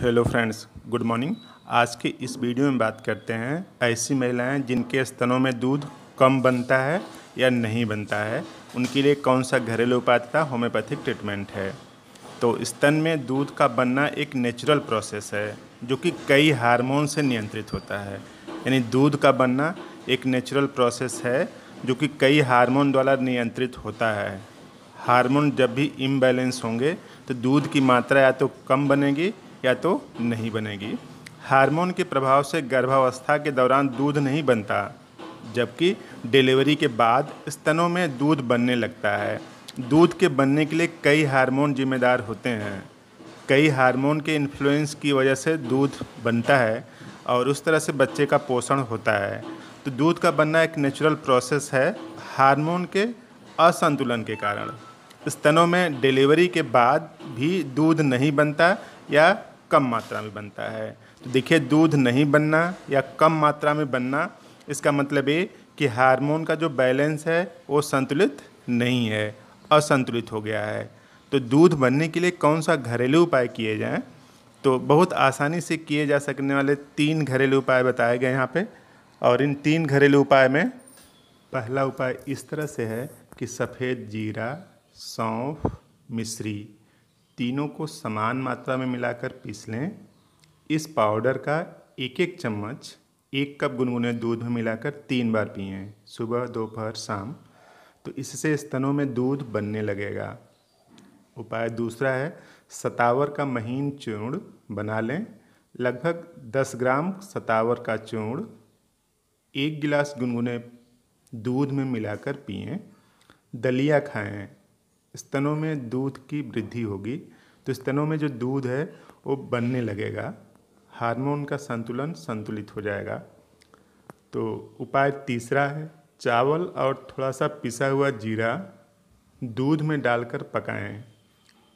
hello friends good morning आज के इस वीडियो में बात करते हैं ऐसी महिलाएं जिनके स्तनों में दूध कम बनता है या नहीं बनता है उनके लिए कौन सा घरेलू उपाय तथा होम्योपैथिक ट्रीटमेंट है तो स्तन में दूध का बनना एक नेचुरल प्रोसेस है जो कि कई हार्मोन से नियंत्रित होता है यानी दूध का बनना एक नेचुरल प्रोसेस है जो कि कई हार्मोन द्वारा नियंत्रित होता है हार्मोन जब भी इम्बैलेंस होंगे तो दूध की मात्रा या तो कम बनेगी या तो नहीं बनेगी हार्मोन के प्रभाव से गर्भावस्था के दौरान दूध नहीं बनता जबकि डिलीवरी के बाद स्तनों में दूध बनने लगता है दूध के बनने के लिए कई हार्मोन जिम्मेदार होते हैं कई हार्मोन के इन्फ्लुएंस की वजह से दूध बनता है और उस तरह से बच्चे का पोषण होता है तो दूध का बनना एक नेचुरल प्रोसेस है हार्मोन के असंतुलन के कारण स्तनों में डिलीवरी के बाद भी दूध नहीं बनता या कम मात्रा में बनता है तो देखिए दूध नहीं बनना या कम मात्रा में बनना इसका मतलब ये कि हार्मोन का जो बैलेंस है वो संतुलित नहीं है असंतुलित हो गया है तो दूध बनने के लिए कौन सा घरेलू उपाय किए जाएँ तो बहुत आसानी से किए जा सकने वाले तीन घरेलू उपाय बताए गए यहाँ पे और इन तीन घरेलू उपाय में पहला उपाय इस तरह से है कि सफ़ेद जीरा सौंफ मिश्री तीनों को समान मात्रा में मिलाकर पीस लें इस पाउडर का एक एक चम्मच एक कप गुनगुने दूध में मिलाकर तीन बार पिए सुबह दोपहर शाम तो इससे स्तनों में दूध बनने लगेगा उपाय दूसरा है सतावर का महीन चूर्ण बना लें लगभग 10 ग्राम सतावर का चूर्ण एक गिलास गुनगुने दूध में मिलाकर पिए दलिया खाएं स्तनों में दूध की वृद्धि होगी तो स्तनों में जो दूध है वो बनने लगेगा हार्मोन का संतुलन संतुलित हो जाएगा तो उपाय तीसरा है चावल और थोड़ा सा पिसा हुआ जीरा दूध में डालकर पकाएं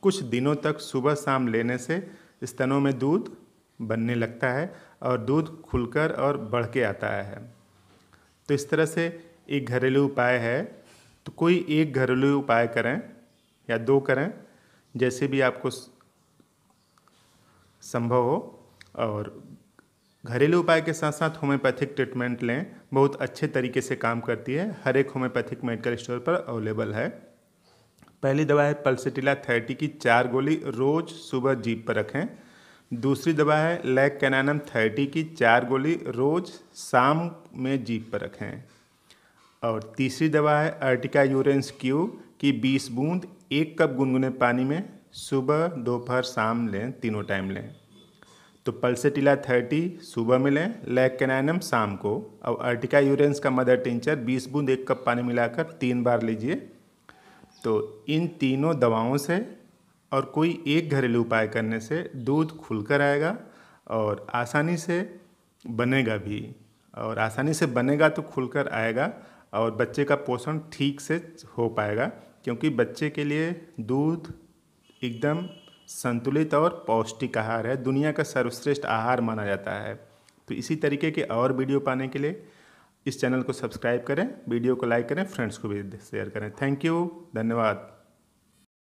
कुछ दिनों तक सुबह शाम लेने से स्तनों में दूध बनने लगता है और दूध खुलकर और बढ़ के आता है तो इस तरह से एक घरेलू उपाय है तो कोई एक घरेलू उपाय करें या दो करें जैसे भी आपको संभव हो और घरेलू उपाय के साथ साथ होम्योपैथिक ट्रीटमेंट लें बहुत अच्छे तरीके से काम करती है हर एक होम्योपैथिक मेडिकल स्टोर पर अवेलेबल है पहली दवा है पल्सिटिला थर्टी की चार गोली रोज सुबह जीप पर रखें दूसरी दवा है लैक कैनानम थर्टी की चार गोली रोज शाम में जीप पर रखें और तीसरी दवा है अर्टिका यूरेंस क्यू कि 20 बूंद एक कप गुनगुने पानी में सुबह दोपहर शाम लें तीनों टाइम लें तो पल्सेटिला 30 सुबह में लें कैनम शाम को और अर्टिका यूरेंस का मदर टिंचर 20 बूंद एक कप पानी मिलाकर तीन बार लीजिए तो इन तीनों दवाओं से और कोई एक घरेलू उपाय करने से दूध खुलकर आएगा और आसानी से बनेगा भी और आसानी से बनेगा तो खुलकर आएगा और बच्चे का पोषण ठीक से हो पाएगा क्योंकि बच्चे के लिए दूध एकदम संतुलित और पौष्टिक आहार है दुनिया का सर्वश्रेष्ठ आहार माना जाता है तो इसी तरीके के और वीडियो पाने के लिए इस चैनल को सब्सक्राइब करें वीडियो को लाइक करें फ्रेंड्स को भी शेयर करें थैंक यू धन्यवाद